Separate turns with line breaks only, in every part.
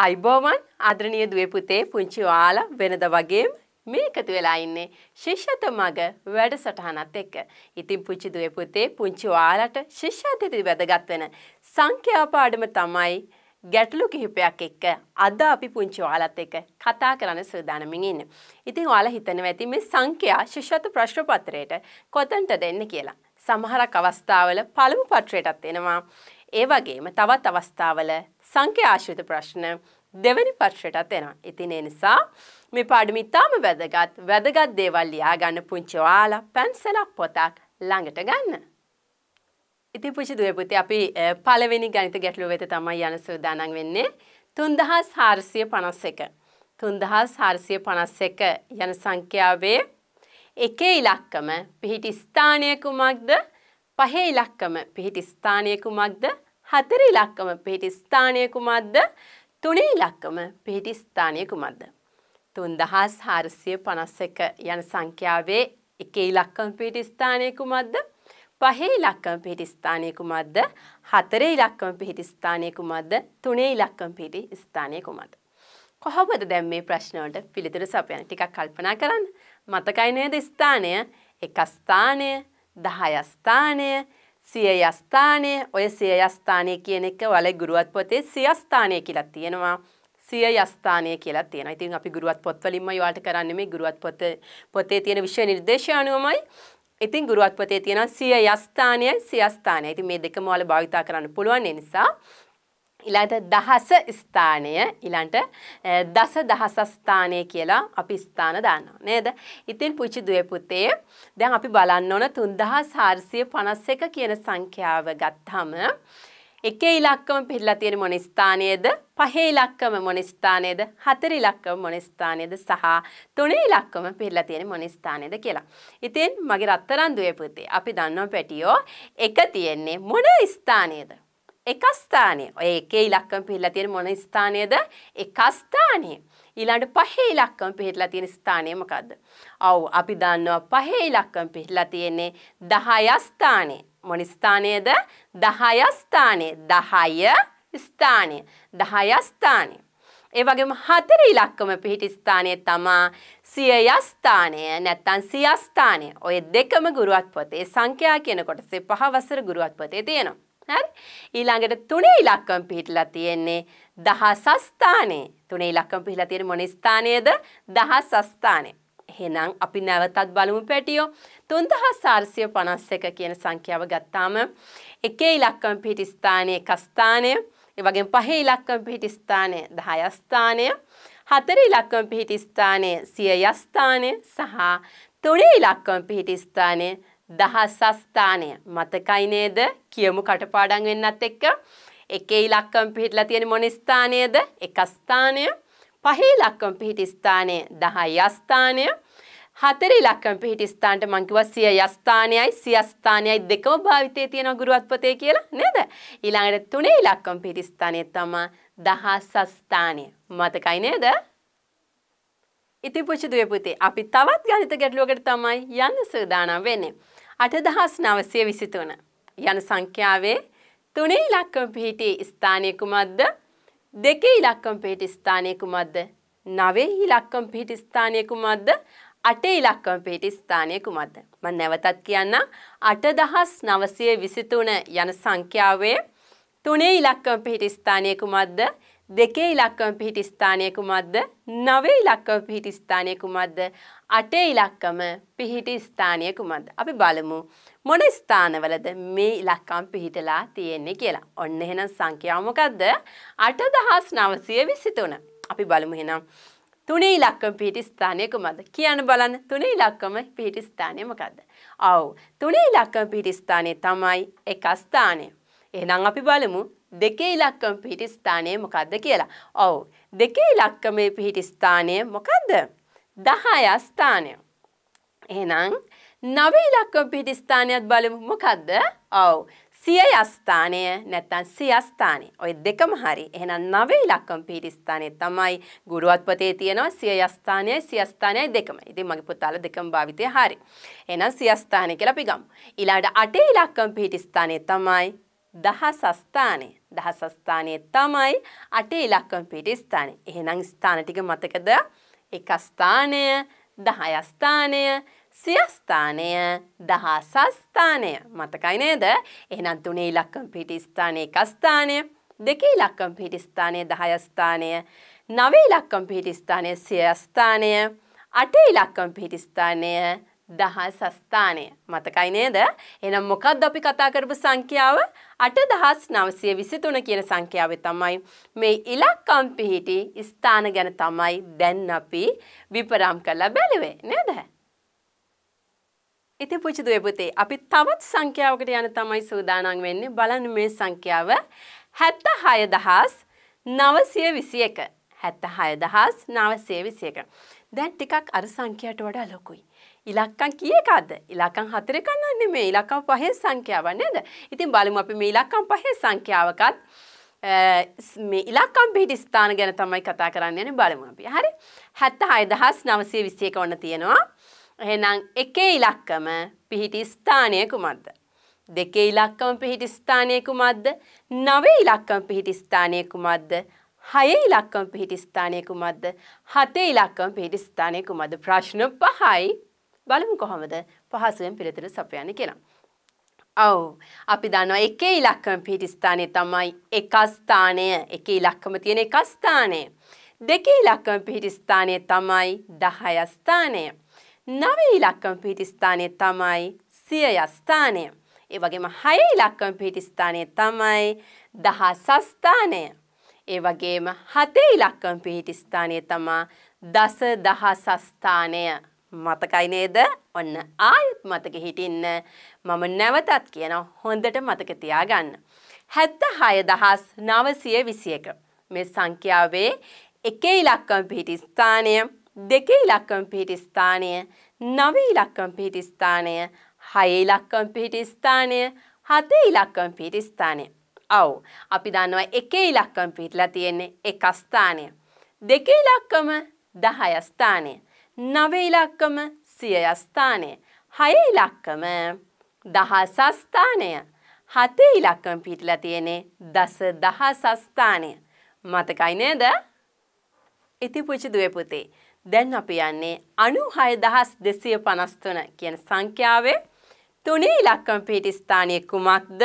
අයිබෝමන් අද්‍රණීය දුවේ පුතේ පුංචි ඔයාලා වෙනද වගේම මේ එකතු වෙලා ඉන්නේ ශිෂ්‍යත මග වැඩසටහනත් එක්ක. ඉතින් පුංචි දුවේ පුතේ පුංචි ඔයාලට ශිෂ්‍යත්වයේදී වැදගත් වෙන සංඛ්‍යා පාඩම තමයි ගැටලු කිහිපයක් එක්ක අද අපි පුංචි ඔයාලත් එක්ක කතා කරන්න සූදානමින් ඉන්නේ. ඉතින් ඔයාලා හිතනවා ඇති මේ සංඛ්‍යා ශිෂ්‍යත ප්‍රශ්න පත්‍රයට කොතනට දෙන්න කියලා. සමහරක් අවස්ථාවල පළමු පත්‍රයටත් එනවා. ඒ වගේම තවත් අවස්ථාවල සංඛ්‍යාශ්‍රිත ප්‍රශ්න දෙවැනි පක්ෂයටත් එනවා. ඉතින් ඒ නිසා මේ පාඩම ඉතාම වැදගත්. වැදගත් දේවල් ලියා ගන්න පුංචි ඔයාලා පැන්සලක් පොතක් ළඟට ගන්න. ඉතින් පුංචි දුවේ පුතේ අපි පළවෙනි ගණිත ගැටලුව වෙත තමයි යන සූදානම් වෙන්නේ. 3451. 3451 යන සංඛ්‍යාවේ එකේ ඉලක්කම පිහිටි ස්ථානය කුමක්ද? පහේ ඉලක්කම පිහිටි ස්ථානය කුමක්ද? හතර ඉලක්කම පිහිටි ස්ථානය කුමක්ද? තුනේ ඉලක්කම පිහිටි ස්ථානය කුමක්ද? 3451 යන සංඛ්‍යාවේ එකේ ඉලක්කම පිහිටි ස්ථානය කුමක්ද? පහේ ඉලක්කම පිහිටි ස්ථානය කුමක්ද? හතරේ ඉලක්කම පිහිටි ස්ථානය කුමක්ද? තුනේ ඉලක්කම පිහිටි ස්ථානය කුමක්ද? කොහොමද දැන් මේ ප්‍රශ්න වලට පිළිතුරු සපයන්නේ? ටිකක් කල්පනා කරන්න. මතකයි නේද ස්ථානය? එක ස්ථානය, 10 ස්ථානය, සිය යස්ථානය ඔය සිය යස්ථානය කියන එක වලේ ගුරුවත් පොතේ සියස්ථානය කියලා තියෙනවා. සිය යස්ථානය කියලා තියෙනවා. ඉතින් අපි ගුරුවත් පොත්වලින්ම යාට කරන්නේ මේ ගුරුවත් පොත පොතේ තියෙන විෂය නිර්දේශය අනුවමයි. ඉතින් ගුරුවත් පොතේ තියෙනවා සිය යස්ථානයයි සියස්ථානයයි. ඉතින් මේ දෙකම වල භාවිතා කරන්න පුළුවන් නිසා ඊළඟට දහස ස්ථානය ඊළඟට දස දහස ස්ථානය කියලා අපි ස්ථාන දානවා නේද? ඉතින් පුංචි දුවේ පුතේ දැන් අපි බලන්න ඕන 3451 කියන සංඛ්‍යාව ගත්තාම එකේ ඉලක්කම පිළිලා තියෙන මොන ස්ථානයේද? පහේ ඉලක්කම මොන ස්ථානයේද? හතර ඉලක්කම මොන ස්ථානයේද? සහ තුනේ ඉලක්කම පිළිලා තියෙන මොන ස්ථානයේද කියලා. ඉතින් මගේ රත්තරන් දුවේ පුතේ අපි දන්නවා පැටියෝ එක තියෙන්නේ මොන ස්ථානයේද? එක ස්ථානයේ ඔය එකේ ඉලක්කම පිහිලා තියෙන මොන ස්ථානයේද එක ස්ථානයේ ඊළඟට පහේ ඉලක්කම පිහිලා තියෙන ස්ථානය මොකද්ද අව් අපි දන්නවා පහේ ඉලක්කම පිහිලා තියෙන්නේ 10 ස්ථානයේ මොන ස්ථානයේද 10 ස්ථානයේ 10 ස්ථානයේ 10 ස්ථානයේ ඒ වගේම හතර ඉලක්කම පිහිටි ස්ථානය තමා සියය ස්ථානය නැත්තම් සිය ස්ථානය. ඔය දෙකම ගුරුවත් පොතේ සංඛ්‍යා කියන කොටසේ පහ වසර ගුරුවත් පොතේ තියෙනවා. හරි ඊළඟට තුනේ ඉලක්කම් පිහිටලා තියෙන්නේ දහස් ස්ථානයේ තුනේ ඉලක්කම් පිහිටලා තියෙන්නේ මොන ස්ථානයේද දහස් ස්ථානයේ එහෙනම් අපි නැවතත් බලමු පැටියෝ 3451 කියන සංඛ්‍යාව ගත්තාම එකේ ඉලක්කම් පිහිටි ස්ථානයේ එක ස්ථානය ඒ වගේම පහේ ඉලක්කම් පිහිටි ස්ථානය 10 ස්ථානය හතර ඉලක්කම් පිහිටි ස්ථානය 100 ස්ථානය සහ තුනේ ඉලක්කම් පිහිටි ස්ථානය දහසස්ථානය මතකයි නේද කියමු කටපාඩම් වෙන්නත් එක්ක එකේ ඉලක්කම් පිහිටලා තියෙන මොන ස්ථානයේද එක ස්ථානය පහේ ඉලක්කම් පිහිටි ස්ථානය 10 ස්ථානය හතර ඉලක්කම් පිහිටි ස්ථානට මං කිව්වා 100 ස්ථානයයි 100 ස්ථානයයි දෙකම භාවිතයේ තියෙන ගුරුවත්පතේ කියලා නේද ඊළඟට තුනේ ඉලක්කම් පිහිටි ස්ථානය තමයි දහස් ස්ථානය මතකයි නේද ඉතින් පුචි දුවේ පුතේ අපි තවත් ගණිත ගැටලුවකට තමයි යන්න සූදානම් වෙන්නේ අටදහස් නවසය විසිතුන. යන සංඛ්‍යාවේ තුනේ ඉලක්කම් පිහිටි ස්ථානය කුමක්ද දෙකේ ඉලක්කම් පිහිටි ස්ථානය කුමක්ද නවේ ඉලක්කම් පිහිටි ස්ථානය කුමක්ද අටේ ඉලක්කම් පිහිටි ස්ථානය කුමක්ද මම නැවතත් කියන්න අටදහස් නවසය විසිතුන යන සංඛ්‍යාවේ තුනේ ඉලක්කම් පිහිටි ස්ථානය කුමක්ද දෙකේ ඉලක්කම පිහිටි ස්ථානය කුමක්ද? නවයේ ඉලක්කම පිහිටි ස්ථානය කුමක්ද? අටේ ඉලක්කම පිහිටි ස්ථානය කුමක්ද? අපි බලමු මොන ස්ථානවලද මේ ඉලක්කම් පිහිටලා තියෙන්නේ කියලා. ඔන්න එහෙනම් සංඛ්‍යාව මොකද්ද? 8923. අපි බලමු එහෙනම් තුනේ ඉලක්කම පිහිටි ස්ථානය කුමක්ද? කියන්න බලන්න. තුනේ ඉලක්කම පිහිටි ස්ථානය මොකද්ද? ඔව්. තුනේ ඉලක්කම පිහිටි ස්ථානය තමයි එක ස්ථානය. එහෙනම් අපි බලමු දෙකේ ඉලක්කම පිහිටි ස්ථානය මොකක්ද කියලා. ඔව්. දෙකේ ඉලක්කමේ පිහිටි ස්ථානය මොකක්ද? 10 ස්ථානය. එහෙනම් නවයේ ඉලක්කම පිහිටි ස්ථානයත් බලමු. මොකද්ද? ඔව්. සියය ස්ථානය නැත්තම් සිය ස්ථානය. ওই දෙකම හරි. එහෙනම් නවයේ ඉලක්කම් පිහිටි ස්ථානය තමයි ගුරුවත්පතේ තියෙනවා සිය ස්ථානයයි සිය ස්ථානයයි දෙකම. ඉතින් මගේ පුතාලා දෙකම භාවිතය හරි. එහෙනම් සිය ස්ථානය කියලා අපි ගමු. ඊළඟට අටේ ඉලක්කම් පිහිටි ස්ථානය තමයි දහස් ස්ථානය. දහස් ස්ථානයේ තමයි අටේ ඉලක්කම පිහිටි ස්ථානය. එහෙනම් ස්ථාන ටික මතකද? එක ස්ථානය, 10 ස්ථානය, සියස්ථානය දහස ස්ථානය මතකයි නේද එහෙනම් තුනේ ඉලක්කම් පිහිටි ස්ථානයේ එක ස්ථානය දෙකේ ඉලක්කම් පිහිටි ස්ථානයේ 10 ස්ථානය නවයේ ඉලක්කම් පිහිටි ස්ථානයේ සිය ස්ථානය අටේ ඉලක්කම් පිහිටි ස්ථානයේ දහස් අස්ථානය. මතකයි නේද? එහෙනම් මොකක්ද අපි කතා කරපු සංඛ්‍යාව? 8923 කියන සංඛ්‍යාවේ තමයි මේ ඉලක්කම් පිහිටි ස්ථාන ගැන තමයි දැන් අපි විපරම් කරලා බැලුවේ නේද? ඉතින් පුංචි දුවේ පුතේ අපි තවත් සංඛ්‍යාවකට යන තමයි සූදානම් වෙන්නේ. බලන්න මේ සංඛ්‍යාව 76921. 76921. දැන් ටිකක් අර සංඛ්‍යාවට වඩා ලොකුයි. ඉලක්කම් කීයකද? ඉලක්කම් හතරක නෙමෙයි. ඉලක්කම් පහේ සංඛ්‍යාවක් නේද? ඉතින් බලමු අපි මේ ඉලක්කම් පහේ සංඛ්‍යාවකත් මේ ඉලක්කම් පිහිටි ස්ථාන ගැන තමයි කතා කරන්න යන්නේ බලමු අපි. හරි? 76921 වන්න තියෙනවා. එහෙනම් එකේ ඉලක්කම පිහිටි ස්ථානය කුමක්ද? දෙකේ ඉලක්කම පිහිටි ස්ථානය කුමක්ද? නවයේ ඉලක්කම පිහිටි ස්ථානය කුමක්ද? හයේ ඉලක්කම පිහිටි ස්ථානය කුමක්ද? හතේ ඉලක්කම පිහිටි ස්ථානය කුමක්ද? ප්‍රශ්න පහයි බලමු කොහොමද පහසුවෙන් පිළිතුරු සපයන්නේ කියලා. ඔව් අපි දන්නවා එකේ ඉලක්කම පිහිටි ස්ථානය තමයි එක ස්ථානය. එකේ ඉලක්කම තියෙන එක ස්ථානය. දෙකේ ඉලක්කම පිහිටි ස්ථානය තමයි 10 ස්ථානය. නවයේ ඉලක්කම පිහිටි ස්ථානය තමයි 100 ස්ථානය. ඒ වගේම හයේ ඉලක්කම පිහිටි ස්ථානය තමයි 10 ස්ථානය. ඒ වගේම හතේ ඉලක්කම පිහිටි ස්ථානය තමා දස දහසස්ථානය මතකයි නේද? ඔන්න ආයෙත් මතක හිටින්න මම නැවතත් කියනවා හොඳට මතක තියාගන්න. 76921 මේ සංඛ්‍යාවේ එකේ ඉලක්කම් පිහිටි ස්ථානය, දෙකේ ඉලක්කම් පිහිටි ස්ථානය, නවයේ ඉලක්කම් පිහිටි ස්ථානය, හයේ ඉලක්කම් පිහිටි ස්ථානය, හතේ ඉලක්කම් පිහිටි ස්ථානය. ඔව්. අපි දන්නවා එකේ ඉලක්කම් පිහිටලා තියෙන්නේ එක ස්ථානය. දෙකේ ඉලක්කම 10 ස්ථානය. නව ඉලක්කම සිය ස්ථානය. හය ඉලක්කම දහස් අස්ථානය. හතේ ඉලක්කම පිටලා තියෙන්නේ දස දහස් අස්ථානය. මතකයි නේද? ඉති පුචිදුවේ පුතේ. දැන් අපි යන්නේ 96253 කියන සංඛ්‍යාවේ තුනේ ඉලක්කම පිටි ස්ථානය කුමක්ද?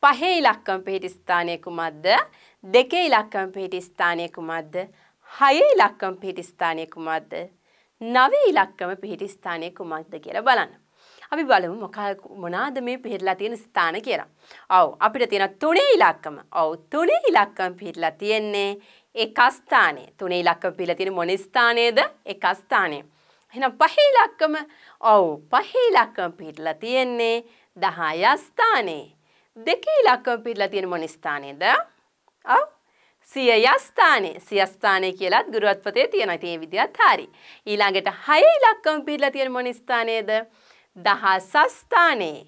පහේ ඉලක්කම් පිහිටි ස්ථානය කුමක්ද? දෙකේ ඉලක්කම් පිහිටි ස්ථානය කුමක්ද? හයේ ඉලක්කම් පිහිටි ස්ථානය කුමක්ද? නවය ඉලක්කම පිහිටි ස්ථානය කුමක්ද කියලා බලන්න. අපි බලමු මොක මොනාද මේ පිහිටලා තියෙන ස්ථාන කියලා. ඔව් අපිට තියෙන තුනේ ඉලක්කම. ඔව් තුනේ ඉලක්කම පිහිටලා තියෙන්නේ එක ස්ථානයේ. තුනේ ඉලක්කම පිහිටලා තියෙන මොන ස්ථානයේද? එක ස්ථානයේ. එහෙනම් පහේ ඉලක්කම ඔව් පහේ ඉලක්කම පිහිටලා තියෙන්නේ 10 ස්ථානයේ. දෙකේ ඉලක්කම පිහිටලා තියෙන මොන ස්ථානයේද? ඔව් සියය ස්ථානේ සිය ස්ථානය කියලත් ගුරුවත්පතේ තියෙනවා. ඉතින් මේ විදිහත් හරි. ඊළඟට හය ඉලක්කම් පිළිලා තියෙන මොන ස්ථානේද? දහස් ස්ථානේ.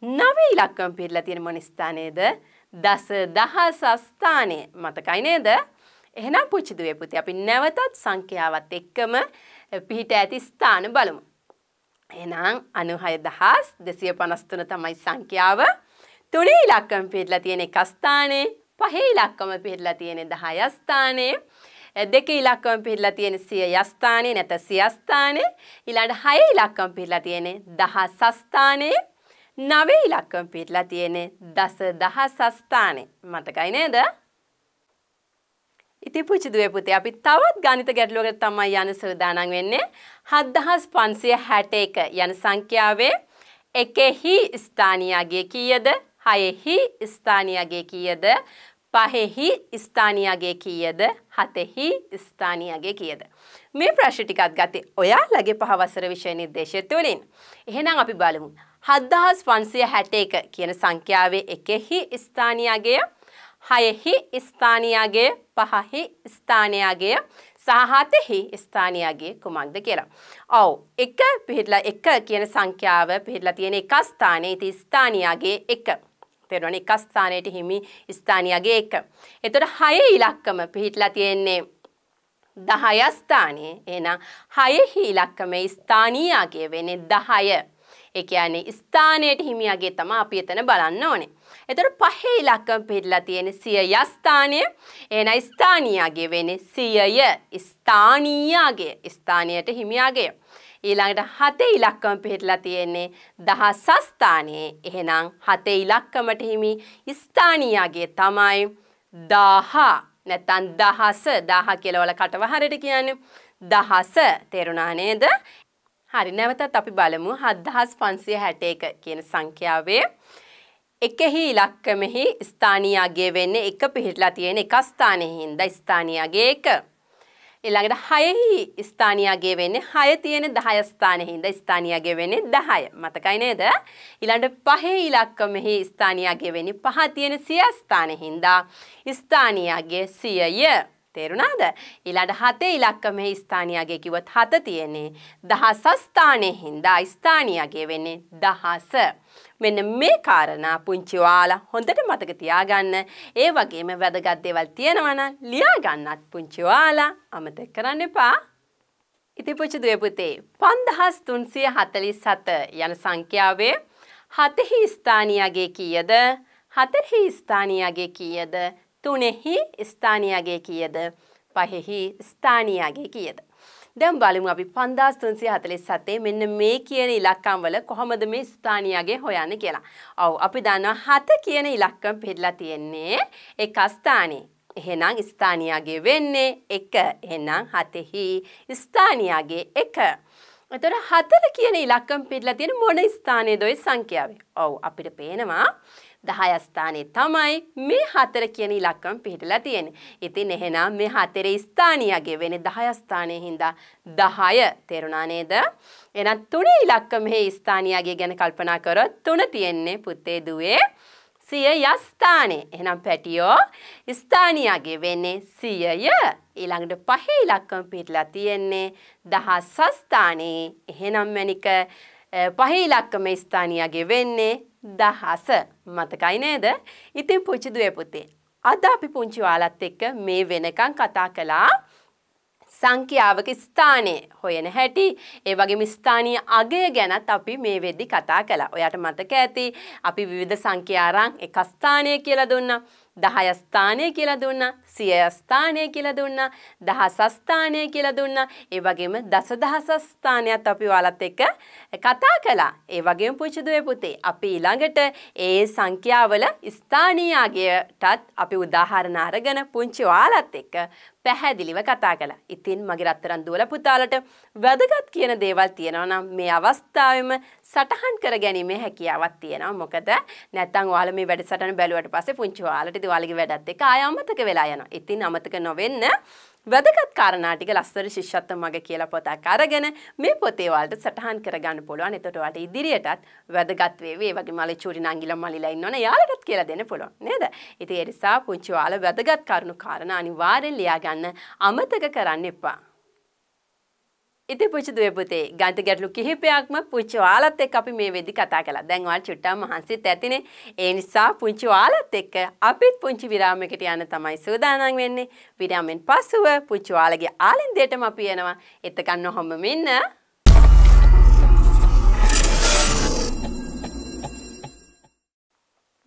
නව ඉලක්කම් පිළිලා තියෙන මොන ස්ථානේද? දස දහස් ස්ථානේ. මතකයි නේද? එහෙනම් පුංචි දුවේ පුතේ අපි නැවතත් සංඛ්‍යාවත් එක්කම පිහිට ඇති ස්ථාන බලමු. එහෙනම් 96253 තමයි සංඛ්‍යාව. තුනේ ඉලක්කම් පිළිලා තියෙන එක ස්ථානේ පහේ ඉලක්කම පිහිරලා තියෙන දහය ස්ථානයේ දෙක ඉලක්කම පිහිරලා තියෙන සිය යස්ථානයේ නැත සිය ස්ථානයේ ඊළඟට හය ඉලක්කම පිහිරලා තියෙන දහස් ස්ථානයේ නවය ඉලක්කම පිහිරලා තියෙන දස දහස් ස්ථානයේ මතකයි නේද? ඉතින් පුචිදුවේ පුතේ අපි තවත් ගණිත ගැටලුවකට තමයි යන සූදානම් වෙන්නේ 7561 යන සංඛ්‍යාවේ එකෙහි ස්ථානීය අගය කීයද? හයෙහි ස්ථානීය අගය කීයද? පහෙහි ස්ථානයාගේ කීයද හතෙහි ස්ථානයාගේ කියද. මේ ප්‍රශ්න ටිකත් ගත්තේ ඔයාලගේ පහවසර විෂය නිර්දේශය තුළින්. එහෙනම් අපි බලමු. හත්දහස් පන්සිය හැට එක කියන සංඛ්‍යාවේ එකෙහි ස්ථානයාගේ හයෙහි ස්ථානයාගේ පහහි ස්ථානයාගේ සහතෙහි ස්ථානයාගේ කුමක්ද කියලා. ඔව් එක පිහිටලා එක කියන සංඛ්‍යාව පිහිටලා තියෙන එක ස්ථානයේ ඉති ස්ථානයාගේ එක. තෙරවන එක ස්ථානයට හිමි ස්ථානයගේ එක. එතොට හය ඉලක්කම පිහිටලා තියෙන්නේ. දහය ස්ථානයේ එනම් හයෙහි ඉලක්කම ස්ථානීයාගේ වෙන්නේ දහය. ඒ කියන්නේ ස්ථානයට හිමියගේ තමයි අපි එතන බලන්න ඕනේ. ඒතර පහේ ඉලක්කම් පිළිලා තියෙන සියය ස්ථානය එන ස්ථානියාගේ වෙන්නේ සියය ස්ථානීයාගේ ස්ථානයට හිමියගේ. ඊළඟට හතේ ඉලක්කම පිහිටලා තියෙන්නේ දහස් ස්ථානයේ. එහෙනම් හතේ ඉලක්කමට හිමි ස්ථානීයගේ තමයි 1000. නැත්නම් දහස 1000 කියලා වල කටවහරට කියන්නේ දහස තේරුණා නේද? හරි නැවතත් අපි බලමු 7561 කියන සංඛ්‍යාවේ එකෙහි ඉලක්කමෙහි ස්ථානීය අගය වෙන්නේ එක පිහිටලා තියෙන එක ස්ථානයේ හින්දා ස්ථානීය අගය 1 ඊළඟට 6යි ස්ථානියාගේ වෙන්නේ 6 තියෙන 10 ස්ථානයේ හින්දා ස්ථානියාගේ වෙන්නේ 10. මතකයි නේද? ඊළඟට 5 ඉලක්කමෙහි ස්ථානියාගේ වෙන්නේ 5 තියෙන 100 ස්ථානයේ හින්දා ස්ථානියාගේ 100ය. තේරුණාද? ඊළඟ හතේ ඉලක්ක මෙහි ස්ථානියගේ කිව්වොත් හත තියෙන්නේ. දහස ස්ථානයේ හින්දා ස්ථානියගේ වෙන්නේ දහස. මෙන්න මේ කාරණා පුංචි ඔයාලා හොඳට මතක තියාගන්න. ඒ වගේම වැදගත් දේවල් තියෙනවා නම් ලියා ගන්නත් පුංචි ඔයාලා අමතක කරන්න එපා. ඉතින් පුංචි දුවේ පුතේ 5347 යන සංඛ්‍යාවේ හතෙහි ස්ථානියගේ කීයද? හතරෙහි ස්ථානියගේ කීයද? තුනෙහි ස්ථානයාගේ කියද පහෙහි ස්ථානයාගේ කියද. දැම් බලමු අපි පන්දස් තුන්සිය හතලෙ සතේ මෙන්න මේ කියන ඉලක්කම්වල කොහොමද මේ ස්ථානයාගේ හොයන්න කියලා. ඔවු අපි දන්නවා හත කියන ඉලක්කම් පෙරලා තියෙන්නේ එක ස්ථානයේ. එහෙනම් ස්ථානයාගේ වෙන්නේ එක එහෙනම් හතෙහි ස්ථානයාගේ එක. එතොට හතර කියන ඉලක්කම් පිටලා තියෙන මොන ස්ථානයේදොයි සංඛ්‍යාවේ. ඔව් අපිට පේනවා 10 තමයි මේ හතර කියන ඉලක්කම් පිහිටලා තියෙන්නේ. ඉතින් එහෙනම් මේ හතරේ ස්ථානියගේ වෙන්නේ 10 ස්ථානයේ හින්දා 10 තේරුණා නේද? එහෙනම් තුනේ ඉලක්ක මෙහි ස්ථානියගේ ගැන කල්පනා කරොත් තුන තියෙන්නේ පුතේ දුවේ සියය ස්ථානේ. එහෙනම් පැටියෝ ස්ථානියගේ වෙන්නේ සියය. ඊළඟට පහේ ඉලක්කම් පිහිටලා තියෙන්නේ 10 ස්ථානේ. එහෙනම් මණික පහේ ඉලක්කම ස්ථානියගේ වෙන්නේ දහස මතකයි නේද? ඉතින් පුංචි දුවේ පුතේ අද අපි පුංචි ඔයාලත් එක්ක මේ වෙනකන් කතා කළා සංඛ්‍යාවක ස්ථානය හොයන හැටි ඒ වගේම ස්ථානීය අගය ගැනත් අපි මේ වෙද්දි කතා කළා. ඔයාට මතක ඇති අපි විවිධ සංඛ්‍යාරං එක ස්ථානය කියලා දුන්නා. දහය ස්ථානය කියලා දුන්නා සිය ස්ථානය කියලා දුන්නා දහස ස්ථානය කියලා දුන්නා ඒ වගේම දසදහස ස්ථානයත් අපි ඔයාලත් එක්ක කතා කළා ඒ වගේම පුචදුවේ පුතේ අපි ඊළඟට ඒ සංඛ්‍යාවල ස්ථානීය අගයටත් අපි උදාහරණ අරගෙන පුංචි ඔයාලත් එක්ක පැහැදිලිව කතා කළා. ඉතින් මගේ රත්තරන් දුවල පුතාලට වැදගත් කියන දේවල් තියෙනවා නම් මේ අවස්ථාවෙම සටහන් කර ගැනීමේ හැකියාවක් තියෙනවා. මොකද නැත්තම් ඔයාලා මේ වැඩසටහන බැලුවට පස්සේ පුංචි ඔයාලට ඉතින් ඔයාලගේ වැඩත් එක්ක ආය අමතක වෙලා යනවා. ඉතින් අමතක නොවෙන්න වැදගත් කාරණාටික ලස්සර ශිෂ්‍යත්ව මග කියලා පොතක් අරගෙන මේ පොතේ වලට සටහන් කරගන්න පුළුවන්. එතකොට ඔයාලට ඉදිරියටත් වැදගත් වේවි. ඒ වගේම ඔයාලේ චූටි නංගිලා මලිලා ඉන්නවනේ යාළුවටත් කියලා දෙන්න පුළුවන් නේද? ඉතින් ඒ නිසා පුංචි ඔයාලා වැදගත් කරුණු කාරණා අනිවාර්යෙන් ලියා ගන්න අමතක කරන්න එපා. ඉති පුචුදුවේ පුතේ ගන්ත ගැටලු කිහිපයක්ම පුංචි ඔයාලත් එක්ක අපි මේ වෙදි කතා කළා. දැන් ඔයාලා චුට්ටක් මහන්සිත් ඇතිනේ. ඒ නිසා පුංචි ඔයාලත් එක්ක අපිත් පුංචි විරාමයකට යන්න තමයි සූදානම් වෙන්නේ. විරාමෙන් පසුව පුංචි ඔයාලගේ ආලින්දයටම අපි යනවා. එතකන් ඔහොම මෙන්න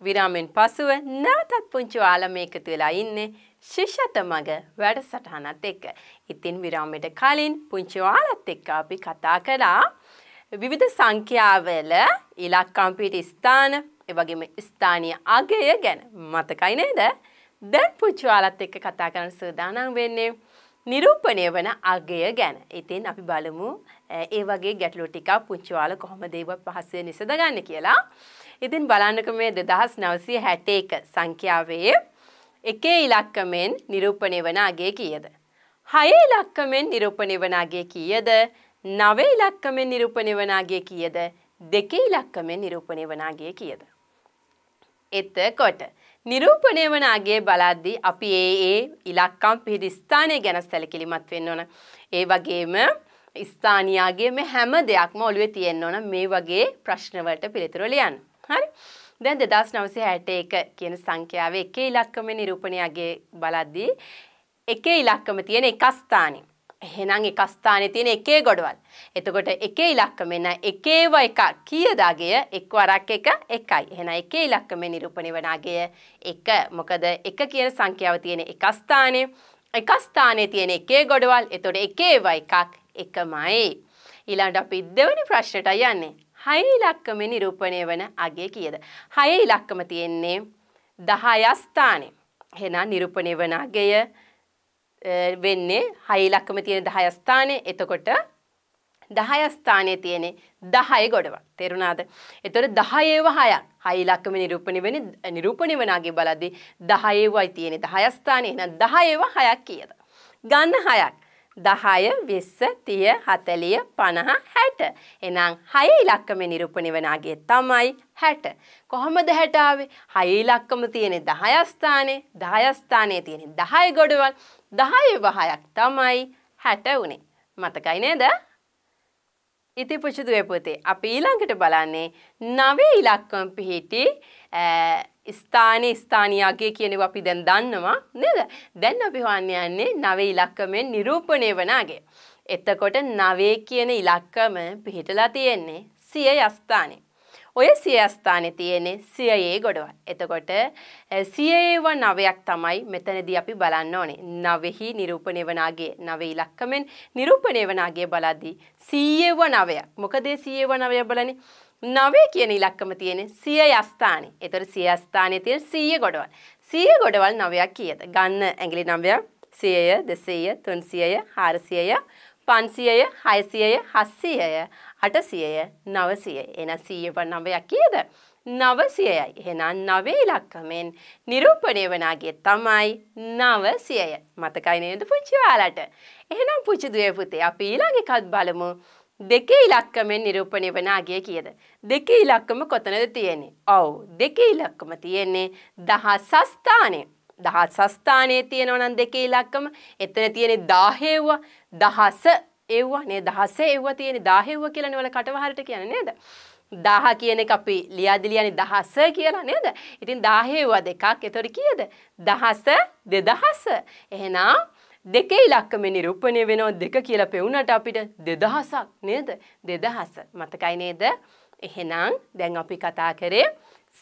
විරාමෙන් පසුව නැවතත් පුංචි ඔයාලා මේකතු වෙලා ඉන්නේ. ශිෂ්ෂත මග වැඩසටහනත් එක්ක. ඉතින් විරාමයට කලින් පුංචි ඔයාලත් එක්ක අපි කතා කළා විවිධ සංඛ්‍යාවල ඉලක්කම්පිට ස්ථාන එවගේම ස්ථානීය අගය ගැන මතකයි නේද? දැන් පුංචි ඔයාලත් එක්ක කතා කරන්න සූදානම් වෙන්නේ නිරූපණය වන අගය ගැන. ඉතින් අපි බලමු ඒ වගේ ගැටලු ටිකක් පුංචි ඔයාලා කොහොමද ඒව පහසුවෙන් විසඳගන්නේ කියලා. ඉතින් බලන්නක මේ 2961 සංඛ්‍යාවේ එකේ ඉලක්කමෙන් නිරූපණය වන අගේ කීයද? හයේ ඉලක්කමෙන් නිරූපණය වන අගේ කීයද? නවයේ ඉලක්කමෙන් නිරූපණය වන අගේ කීයද? දෙකේ ඉලක්කමෙන් නිරූපණය වන අගේ කීයද? එතකොට නිරූපණය වන අගේ බලද්දී අපි ඒ ඒ ඉලක්කම් පිහිටි ස්ථානය ගැන සැලකිලිමත් වෙන්න ඕන. ඒ වගේම ස්ථානීය අගේ මේ හැම දෙයක්ම ඔළුවේ තියෙන්න ඕන මේ වගේ ප්‍රශ්න වලට පිළිතුරු ලියන්න. හරි? දැන් දෙදස් නවසේ හැට එක කියන සංඛ්‍යාව එක ඉලක්කම නිරූපණයගේ බලද්දී එක ඉලක්කම තියෙන එකස්ථානය. එහෙනම් එකස්ථානය තියෙන එකේ ගොඩවල්. එතකොට එක ඉලක්කමෙන එකේව එක කියදාගය එක් වරක් එක එකයි. එහෙනම් එක ඉලක්කම නිරූපණය වනාගය එක මොකද එක කියන සංඛ්‍යාව තියෙන එකස්ථානය එකස්ථානය තියෙන එකේ ගොඩවල් එතොට එකේව එකක් එකමයි. ඊළඟට අපි දෙවනි ප්‍රශ්නට යන්නේ. හය ඉලක්කමෙන් නිරූපණය වන අගේ කියද. හය ඉලක්කම තියෙන්නේ දහයස්ථානය. එහෙනම් නිරූපණය වන අගය වෙන්නේ හය ඉලක්කම තියෙන දහයස්ථානය. එතකොට දහයස්ථානය තියෙනෙ දහය ගොඩව තෙරුණාද. එතොට දහයේව හයක් හයිලක්කම නිරූපණි වෙන නිරූපණි වනාගේ බලද්දි දහයේවයි තියෙනෙ දහයස්ථානය එන දහයේව හයක් කියද. ගන්න හයක් දහය විස්ස තිය හතලිය පණහ හැට. එනම් හය ඉලක්කම නිරුපණි වනාගේ තමයි හැට. කොහොමද හැටාවේ හය ඉලක්කම තියෙනෙ දහයස්ථානේ දහයස්ථානය තියෙනෙ දහය ගොඩවල් දහය වහයක් තමයි හැට වනේ. මතකයි නේද? ඉති පුචුදුවේ පොතේ අපි ඊළඟට බලන්නේ නවේ ඉලක්කම් පිහිටි ස්ථානයේ ස්ථානියාගේ කියනව අපි දැන් දන්නවා නේද? දැන් අපි හොයන්න යන්නේ නව ඉලක්කමෙන් නිරූපණය වන අගේ. එතකොට නවයේ කියන ඉලක්කම පිහිටලා තියෙන්නේ සිය යස්ථානේ. ඔය සිය ස්ථානේ තියෙන්නේ සියයේ ගොඩවල්. එතකොට සියේව නවයක් තමයි මෙතනදී අපි බලන්න ඕනේ. නවෙහි නිරූපණය වනාගේ නව ඉලක්කමෙන් නිරූපණය වනාගේ බලද්දී සියේව නවයක්. මොකද සියේව නවය බලන්නේ නවය කියන ඉලක්කම තියෙන සිය යස්ථානය එතොර සිය ස්ථානය තියෙන සීය ගොඩවල් සිය ගොඩවල් නවයක් කියද ගන්න ඇගිලි නවයක් සියය දෙසීය තුන්සියය හාරසියය පන්සියය හයසියය හස්සීයය අටසියය නවසිය එන සීයප නවයක් කියද නවසියයි එහෙනම් නවේ ඉලක්කමෙන් නිරූපණය වනාගේ තමයි නවසියය මතකයි නේද පුංචි ඔයාලට එහෙනම් පුංචි දුවේ පුතේ අපි ඊළඟ එකත් බලමු දෙකේ ඉලක්කමෙන් නිරූපණය වන අගය කියද. දෙකේ ඉලක්කම කොතනද තියෙන්නේ. ඔව් දෙකේ ඉලක්කම තියෙන්නේ දහස් ස්ථානය. දහස් ස්ථානයේ තියෙනවා නම් දෙකේ ඉලක්කම එතන තියෙන්නේ 10 එව්වා දහස එව්වා නේ දහස එව්වා තියෙන්නේ 10 එව්වා කියලානේ වල කටවහරට කියන්නේ නේද? 10 කියන එක අපි ලියාදිලි යන්නේ දහස කියලා නේද? ඉතින් 10 එව්වා දෙකක්. එතකොට කීයද? දහස 2000. එහෙනම් දෙකේ ඉලක්කම නිරූපණය වෙනවා දෙක කියලා පෙවුනට අපිට දෙදහසක් නේද? දෙදහස. මතකයි නේද? එහෙනම් දැන් අපි කතා කරේ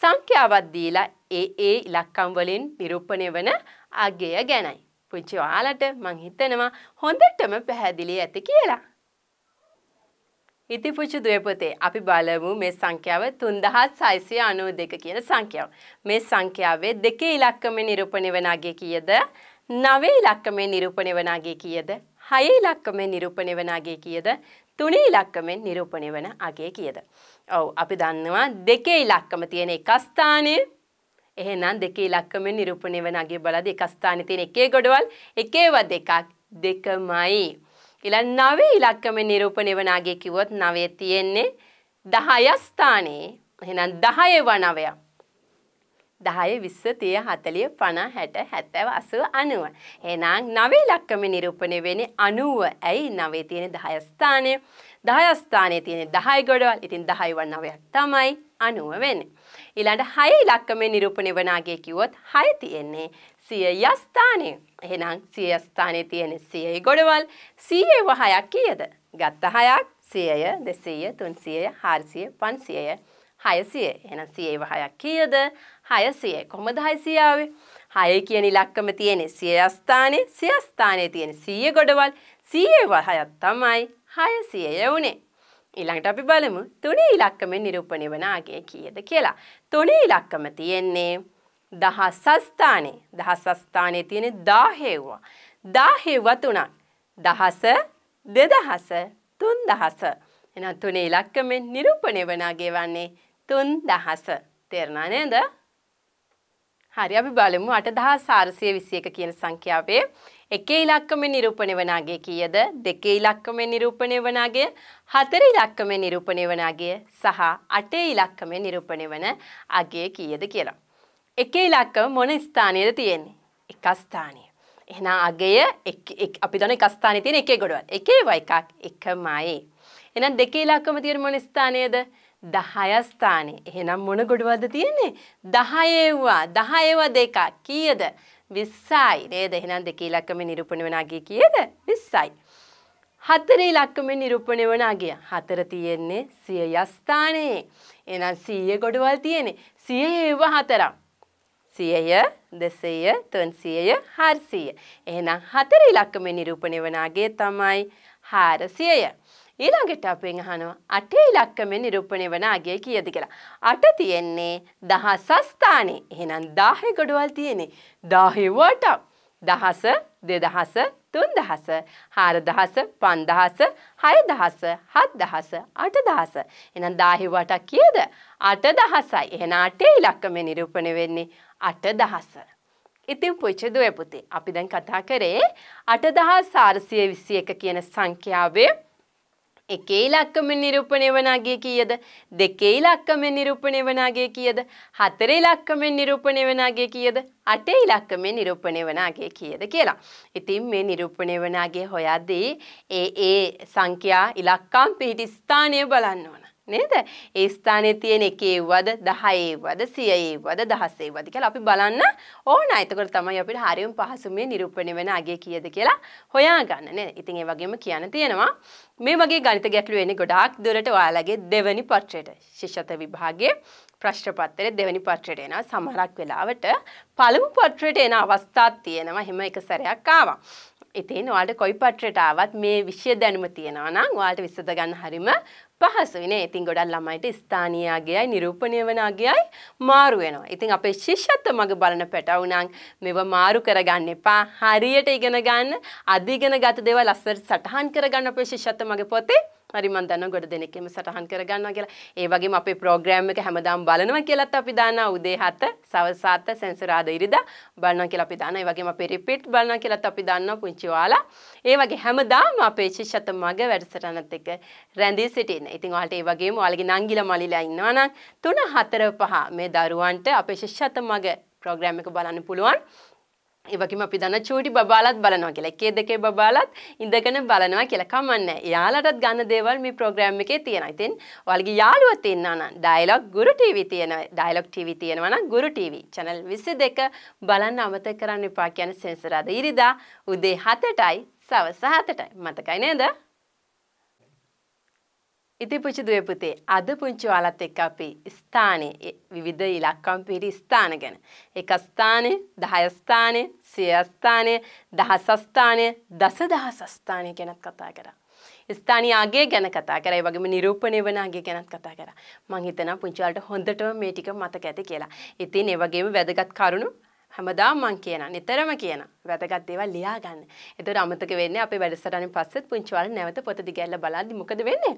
සංඛ්‍යාවක් දීලා ඒ ඒ ඉලක්කම් වලින් නිරූපණය වෙන අගය ගැනයි. පුංචි ඔයාලට මං හිතනවා හොඳටම පැහැදිලි ඇති කියලා. ඉති පුංචි දුවපතේ අපි බලමු මේ සංඛ්‍යාව 3692 කියන සංඛ්‍යාව. මේ සංඛ්‍යාවේ දෙකේ ඉලක්කම නිරූපණය වෙන අගය කීයද? නවේ ඉලක්කමෙන් නිරූපණය වනාගේ කියද හය ඉලක්කමෙන් නිරූපණය වනාගේ කියද තුනේ ඉලක්කමෙන් නිරූපණය වන අගේ කියද. ඔව් අපි දන්නවා දෙකේ ඉලක්කම තියෙන එක ස්ථානය එහෙනම් දෙකේ ඉලක්කමෙන් නිරූපණය වන අගේ බලද එක ස්ථානයේ තියෙන එකේ ගොඩවල් එකේව දෙකක් දෙකමයි. ඊළඟ නවේ ඉලක්කමෙන් නිරූපණය වන අගේ කිව්වොත් නවේ තියෙන්නේ 10 ස්ථානයේ එහෙනම් 10 ව 9 දහය විස්ස තිය හතලිය පණ හැට හැත්තැව අසුව අනුව. එනම් නවේ ලක්කම නිරූපණය වෙන අනුව ඇයි නවේ තියෙන දහයස්ථානය දහයස්ථානය තියෙන දහයි ගොඩවල් ඉතින් දහයිවන් නවයක් තමයි අනුව වෙන. ඉළඟට හය ලක්කමේ නිරූපණය වනාගේ කිවොත් හය තියෙන්නේ සිය යස්ථානය එහෙනම් සියස්ථානය තියෙන සියයි ගොඩවල් සියේ වහයක් කියද. ගත්ත හයක් සියය දෙසීය තුන්සියය හාර්සිය පන්සියය හයසිය එන සියේවහයක් කියද හයසිය කොහොමද හයිසියාවේ හය කියන ඉලක්කම තියෙන සිය අස්ථානය සිය අස්ථානය තියෙන සීය ගොඩවල් සීයව හයත් තමයි හයසියය වනේ. ඊළඟට අපි බලමු තුනේ ඉලක්කමෙන් නිරූපණය වන ආගය කීයද කියලා. තුනේ ඉලක්කම තියෙන්නේ දහස් අස්ථානේ. දහස් අස්ථානේ තියෙන 1000 හේව්වා. 1000 හේව්වා තුනක්. දහස, දෙදහස, තුන්දහස. එහෙනම් තුනේ ඉලක්කමෙන් නිරූපණය වන ආගය වන්නේ 3000. තේරුණා නේද? හරි අපි බලමු 8421 කියන සංඛ්‍යාවේ එකේ ඉලක්කමෙන් නිරූපණය වන අගය කීයද? දෙකේ ඉලක්කමෙන් නිරූපණය වන අගය, හතරේ ඉලක්කමෙන් නිරූපණය වන අගය සහ අටේ ඉලක්කමෙන් නිරූපණය වන අගය කීයද කියලා. එකේ ඉලක්කම මොන ස්ථානයේද තියෙන්නේ? එක ස්ථානයේ. එහෙනම් අගය අපි දන්න එක ස්ථානයේ තියෙන එකේ ගොඩවල්. එකේ වයිකක් එකමයි. එහෙනම් දෙකේ ඉලක්කම තියෙන මොන ස්ථානයේද? දහයස්ථානේ එහෙනම් මොන ගොඩුවද තියෙන්නේ දහයේවා දහයව දෙකක් කීයද විස්සයි නේද එහෙනම් දෙකී ඉලක්කම නිරූපණය වන අගය කීයද විස්සයි හතරේ ඉලක්කම නිරූපණය වන අගය හතර තියෙන්නේ සිය යස්ථානේ එහෙනම් සීය ගොඩවල් තියෙන්නේ සිය ඒවා හතරක් සියය දෙසය තුන්සියය හාරසිය එහෙනම් හතර ඉලක්කම නිරූපණය වන අගය තමයි හාරසියය ඊළඟට අපෙන් අහනවා අටේ ඉලක්කමෙන් නිරූපණය වන අගය කීයද කියලා. අට තියෙන්නේ දහස ස්ථානේ. එහෙනම් 1000 ගඩොල් තියෙන්නේ. 1000 වටක්. දහස, දෙදහස, තුන්දහස, හාරදහස, පන්දහස, හයදහස, හත්දහස, අටදහස. එහෙනම් 1000 වටක් කීයද? 8000යි. එහෙනම් අටේ ඉලක්කමෙන් නිරූපණය වෙන්නේ 8000. ඉතින් පුච්චදුවේ පුතේ අපි දැන් කතා කරේ 8421 කියන සංඛ්‍යාවේ එකේ ඉලක්කමෙන් නිරූපණය වනාගේ කීයද දෙකේ ඉලක්කමෙන් නිරූපණය වනාගේ කීයද හතරේ ඉලක්කමෙන් නිරූපණය වනාගේ කීයද අටේ ඉලක්කමෙන් නිරූපණය වනාගේ කීයද කියලා. ඉතින් මේ නිරූපණය වනාගේ හොයද්දී ඒ ඒ සංඛ්‍යා ඉලක්කම් පිහිටි ස්ථානය බලන්න ඕන. නේද? ඒ ස්ථානයේ තියෙන එකේවද 10ඒවද 100ඒවද 1000ඒවද කියලා අපි බලන්න ඕන. එතකොට තමයි අපිට හරියම පහසුමේ නිරූපණය වෙන අගය කීයද කියලා හොයාගන්න නේද? ඉතින් ඒ වගේම කියන්න තියෙනවා මේ වගේ ගණිත ගැටලු එන්නේ ගොඩාක් දුරට ඔයාලගේ දෙවනි පත්‍රයට. ශිෂ්‍යත විභාගයේ ප්‍රශ්න පත්‍රයේ දෙවැනි පත්‍රයට එනවා සමහරක් වෙලාවට පළමු පත්‍රයට එන අවස්ථාත් තියෙනවා එහෙම එක සැරයක් ආවා. ඉතින් ඔයාලට කොයි පත්‍රයට ආවත් මේ විෂය දැනුම තියෙනවා නම් ඔයාලට විසඳ ගන්න හරීම පහසුවිනේ ඉතින් ගොඩක් ළමයිට ස්ථානීය අගයයි නිරූපණය වන අගයයි මාරු වෙනවා. ඉතින් අපේ ශිෂ්‍යත්ව මග බලන පැටවුණන් මෙව මාරු කරගන්න එපා. හරියට ඉගෙන ගන්න, අධිගෙන ගත දේවල් අස්සට සටහන් කරගන්න අපේ ශිෂ්‍යත්ව මගේ පොතේ හරි මන් දන්නවා ගොඩ දෙනෙක් එම සටහන් කරගන්නවා කියලා. ඒ වගේම අපේ ප්‍රෝග්‍රෑම් එක හැමදාම බලනවා කියලාත් අපි දානවා උදේ 7 සවස් 7 සෙන්සුරාදා ඉරිදා බලනවා කියලා අපි දානවා. ඒ වගේම අපේ රිපීට් බලනවා කියලාත් අපි දානවා පුංචි ඔයාලා. ඒ වගේ හැමදාම අපේ ශිෂ්‍යත මග වැඩසටහනත් එක්ක රැඳී සිටින්න. ඉතින් ඔයාලට ඒ වගේම ඔයාලගේ නංගිලා මලිලා ඉන්නවා නම් 3 4 5 මේ දරුවන්ට අපේ ශිෂ්‍යත මග ප්‍රෝග්‍රෑම් එක බලන්න පුළුවන්. ඒවගේම අපි දන්න චූටි බබාලත් බලනවා කියලා. එකේ දෙකේ බබාලත් ඉඳගෙන බලනවා කියලා කමන්නේ. යාළටත් ගන්න දේවල් මේ ප්‍රෝග්‍රෑම් එකේ තියෙනවා. ඉතින් ඔයාලගේ යාළුවා තියෙනවා නම් ඩයලොග් ගුරු TV තියෙනවා. ඩයලොග් TV තියෙනවා නම් ගුරු TV channel 22 බලන්න අමතක කරන්න එපා කියන්නේ සෙන්සරාද. ඉරිදා උදේ 7ටයි සවස් 7ටයි. මතකයි නේද? ඉති පුචිදුවේ පුතේ අද පුංචි ඔයාලත් එක්ක අපි ස්ථානයේ විවිධ ඉලක්කම් පිරි ස්ථාන ගැන. එක ස්ථානය, 10 ස්ථානය, 100 ස්ථානය, දහස් ස්ථානය, දසදහස් ස්ථානය ගැනත් කතා කරා. ස්ථානීය අගය ගැන කතා කරා. ඒ වගේම නිරූපණය වෙන අගය ගැනත් කතා කරා. මම හිතනවා පුංචි වලට හොඳටම මේ ටික මතක ඇති කියලා. ඉතින් ඒ වගේම වැදගත් කරුණු හැමදාම මම කියනවා. නිතරම කියනවා. වැදගත් දේවල් ලියා ගන්න. එතකොට අමතක වෙන්නේ අපේ වැඩසටහනින් පස්සෙත් පුංචි වල නැවත පොත දිගහැරලා බලද්දි මොකද වෙන්නේ?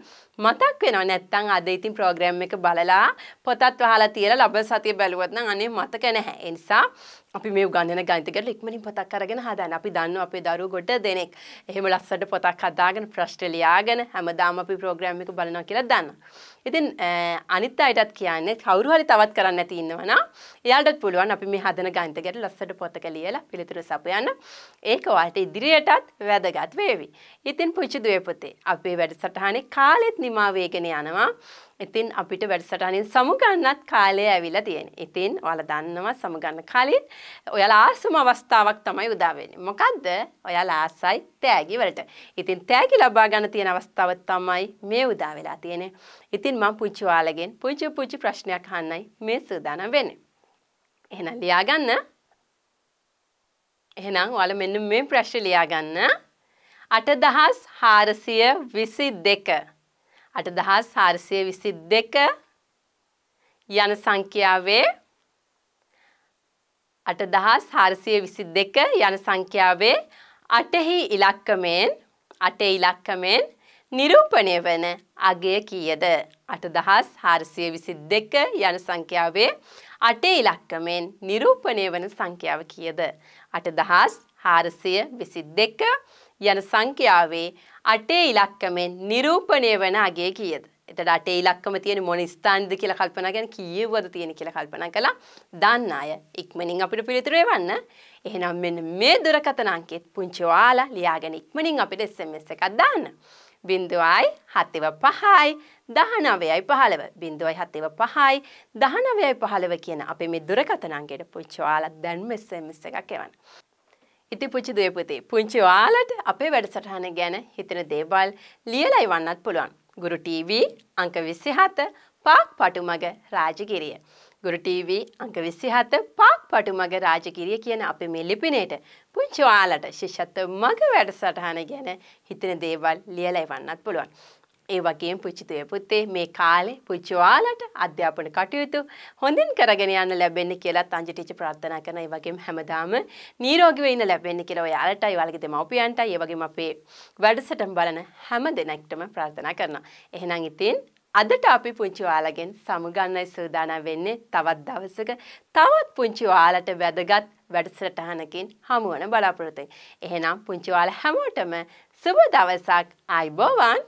මතක් වෙනවා. නැත්තම් අද ඉතින් ප්‍රෝග්‍රෑම් එක බලලා පොතත් වහලා තියලා ලබ සතිය බැලුවත් නම් අනේ මතක නැහැ. ඒ නිසා අපි මේ උගන්වන ගණිත ගැන ඉක්මනින් පොතක් අරගෙන හදාන්න. අපි දන්නවා අපේ දරුවෝ ගොඩ දෙනෙක් එහෙම ලස්සට පොතක් හදාගෙන ප්‍රශ්න ලියාගෙන හැමදාම අපි ප්‍රෝග්‍රෑම් එක බලනවා කියලා දන්නවා. ඉතින් අනිත් අයටත් කියන්නේ කවුරු හරි තවත් කරන්න නැති ඉන්නවා නම් එයාලටත් පුළුවන් අපි මේ හදන ගණිත ගැන ලස්සට පොතක ලියලා පිළිතුරු සපයන්න. යන ඒක ඔයාලට ඉදිරියටත් වැදගත් වේවි. ඉතින් පුංචි දුවේ පුතේ අපේ වැඩසටහනේ කාලෙත් නිමා වේගෙන යනවා. ඉතින් අපිට වැඩසටහනින් සමුගන්නත් කාලය ඇවිල්ලා තියෙන. ඉතින් ඔයාලා දන්නවා සමුගන්න කලින් ඔයාලා ආසම අවස්ථාවක් තමයි උදා වෙන්නේ. මොකද්ද? ඔයාලා ආසයි තෑගි වලට. ඉතින් තෑගි ලබා ගන්න තියෙන අවස්ථාව තමයි මේ උදා වෙලා තියෙන්නේ. ඉතින් මම පුංචි ඔයාලගෙන් පුංචි පුංචි ප්‍රශ්නයක් අහන්නයි මේ සූදානම් වෙන්නේ. එහෙනම් ලියාගන්න එහෙනම් ඔයාල මෙන්න මේ ප්‍රශ්නේ ලියාගන්න. 8422 8422 යන සංඛ්‍යාවේ 8422 යන සංඛ්‍යාවේ 8හි ඉලක්කමෙන් 8 ඉලක්කමෙන් නිරූපණය වන අගය කීයද අටදහස් හාරසිය විසි දෙක යන සංඛ්‍යාවේ අටේ ඉලක්කමෙන් නිරූපණය වන සංඛ්‍යාව කියද. අටදහස් හාරසිය විසි දෙක යන සංඛ්‍යාවේ අටේ ඉලක්කමෙන් නිරූපණය වන අගේ කියද. එතට අටේ ඉලක්කම තියෙන මොන ස්ථානද කියලා කල්පනා ගැන කියවද තියෙන කියලා කල්පනා කළා දන්න අය ඉක්මනින් අපිට පිළිතුරු එවන්න. එහෙනම් මෙන්න මේ දුරකථන අංකෙත් පුංචි ඔයාලා ලියාගෙන ඉක්මනින් අපිට SMS එකක් දාන්න. බින්දුවයි හතව පහයි දහනවයයි පහළව බින්දුවයි හතව පහයි දහනවයයි පහළව කියන අපි මේ දුරකතනන්ගේට පුච්චවාලක් දැන්ම එස්සමිස්ස එකක් එවන්න. ඉති පුචි දයපති පුංචි වාලට අපේ වැඩසටහන ගැන හිතන දේවල් ලියලයි වන්නත් පුළුවන්. ගුරු ටීවී අංක විස්සි හත පාක් පටුමග රාජගිරිය. ගුරුටීවී අංක විසිහත පාක් පටු මග රාජකිරිය කියන අපි මේ ලිපිනයට පුංචි ඔයාලට ශිෂ්‍යත්ව මග වැඩසටහන ගැන හිතෙන දේවල් ලියලා එවන්නත් පුළුවන්. ඒ වගේම පුචිතය පුත්තේ මේ කාලේ පුංචි ඔයාලට අධ්‍යාපන කටයුතු හොඳින් කරගෙන යන්න ලැබෙන්න කියලා තංජි ටීචර් ප්‍රාර්ථනා කරන ඒ වගේම හැමදාම නිරෝගීව ඉන්න ලැබෙන්න කියලා ඔයාලටයි ඔයාලගේ දෙමව්පියන්ටයි ඒ වගේම අපේ වැඩසටහන් බලන හැම දෙනෙක්ටම ප්‍රාර්ථනා කරනවා. එහෙනම් ඉතින් අදට අපි පුංචි ඔයාලගෙන් සමුගන්නයි සූදානම් වෙන්නේ තවත් දවසක තවත් පුංචි ඔයාලට වැදගත් වැඩසටහනකින් හමුවන බලාපොරොත්තුයි. එහෙනම් පුංචි ඔයාලා හැමෝටම සුබ දවසක්. ආයිබෝවන්.